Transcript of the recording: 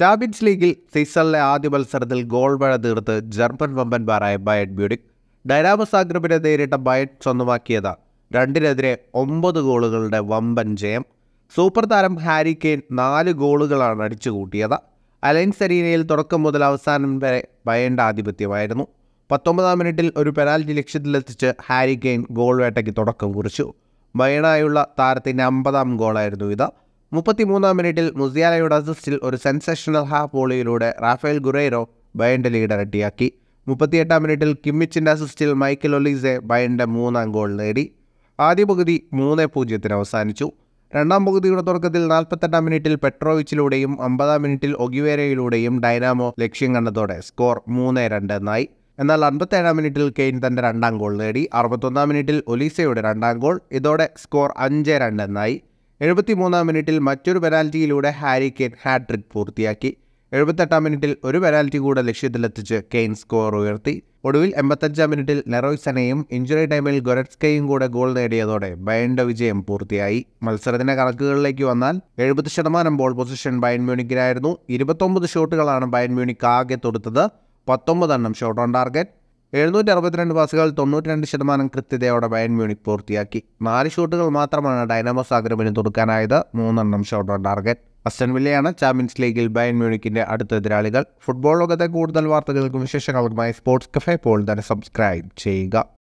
champions ലീഗിൽ സീസണിലെ ആദ്യ മത്സരത്തിൽ ഗോൾ മഴ തീർത്ത് ജർമ്മൻ വമ്പൻമാരായ ബയഡ് ബ്യൂഡിക് ഡൈനാമസ് ആഗ്രമിനെ നേരിട്ട ബയഡ് സ്വന്തമാക്കിയതാണ് രണ്ടിനെതിരെ ഒമ്പത് ഗോളുകളുടെ വമ്പൻ ജയം സൂപ്പർ താരം ഹാരി കെയ്ൻ നാല് ഗോളുകളാണ് അടിച്ചു കൂട്ടിയത് അലയൻസ് അരീനയിൽ തുടക്കം മുതൽ അവസാനം വരെ ബയൻ്റെ ആധിപത്യമായിരുന്നു പത്തൊമ്പതാം മിനിറ്റിൽ ഒരു പെനാൽറ്റി ലക്ഷ്യത്തിലെത്തിച്ച് ഹാരി കെയ്ൻ ഗോൾ വേട്ടയ്ക്ക് തുടക്കം കുറിച്ചു ബയണായുള്ള താരത്തിൻ്റെ അമ്പതാം ഗോളായിരുന്നു ഇത് മുപ്പത്തിമൂന്നാം മിനിറ്റിൽ മുസിയാലയുടെ അസിസ്റ്റിൽ ഒരു സെൻസേഷണൽ ഹാഫ് വോളിയിലൂടെ റാഫേൽ ഗുറേറോ ബയൻ്റെ ലീഡ് ഇരട്ടിയാക്കി മുപ്പത്തിയെട്ടാം മിനിറ്റിൽ കിമ്മിച്ചിൻ്റെ അസിസ്റ്റിൽ മൈക്കിൾ ഒലീസെ ബയൻ്റെ മൂന്നാം ഗോൾ നേടി ആദ്യ പകുതി മൂന്ന് പൂജ്യത്തിന് അവസാനിച്ചു രണ്ടാം പകുതിയുടെ തുടക്കത്തിൽ നാൽപ്പത്തെട്ടാം മിനിറ്റിൽ പെട്രോവിച്ചിലൂടെയും അമ്പതാം മിനിറ്റിൽ ഒഗിവേരയിലൂടെയും ഡൈനാമോ ലക്ഷ്യം കണ്ടതോടെ സ്കോർ മൂന്ന് രണ്ട് എന്നായി എന്നാൽ അൻപത്തേഴാം മിനിറ്റിൽ കെയ്ൻ തൻ്റെ രണ്ടാം ഗോൾ നേടി അറുപത്തൊന്നാം മിനിറ്റിൽ ഒലീസയുടെ രണ്ടാം ഗോൾ ഇതോടെ സ്കോർ അഞ്ച് രണ്ട് എന്നായി എഴുപത്തിമൂന്നാം മിനിറ്റിൽ മറ്റൊരു പെനാൽറ്റിയിലൂടെ ഹാരി കെയ്ൻ ഹാട്രിക് പൂർത്തിയാക്കി എഴുപത്തെട്ടാം മിനിറ്റിൽ ഒരു പെനാൽറ്റി കൂടെ ലക്ഷ്യത്തിലെത്തിച്ച് കെയ്ൻ സ്കോർ ഉയർത്തി ഒടുവിൽ എൺപത്തഞ്ചാം മിനിറ്റിൽ നെറോയ്സനെയും ഇഞ്ചുറി ടൈമിൽ ഗൊരറ്റ്സ്കയും കൂടെ ഗോൾ നേടിയതോടെ ബയൻഡ വിജയം പൂർത്തിയായി മത്സരത്തിന്റെ കണക്കുകളിലേക്ക് വന്നാൽ എഴുപത് ശതമാനം ബോൾ പൊസിഷൻ ബയൻ മ്യൂണിക്കിനായിരുന്നു ഇരുപത്തൊമ്പത് ഷോട്ടുകളാണ് ബയൻ മ്യൂണിക് ആകെ തൊടുത്തത് പത്തൊമ്പതെണ്ണം ഷോട്ട് ഓൺ ടാർഗറ്റ് എഴുന്നൂറ്റി അറുപത്തിരണ്ട് പാസുകൾ തൊണ്ണൂറ്റിരണ്ട് ശതമാനം കൃത്യതയോടെ ബയൻ മ്യൂണിക് പൂർത്തിയാക്കി നാല് ഷോട്ടുകൾ മാത്രമാണ് ഡൈനാമോസ് ആഗ്രമിന് തുടക്കാനായത് മൂന്നെണ്ണം ഷോട്ട് ഓൺ ടാർഗറ്റ് അസ്റ്റൻ വില്ലയാണ് ചാമ്പ്യൻസ് ലീഗിൽ ബയൻ മ്യൂണിക്കിന്റെ അടുത്ത എതിരാളികൾ ഫുട്ബോൾ ലോകത്തെ കൂടുതൽ വാർത്തകൾക്കും വിശേഷങ്ങൾക്കുമായി സ്പോർട്സ് കഫേ പോൾ തന്നെ സബ്സ്ക്രൈബ് ചെയ്യുക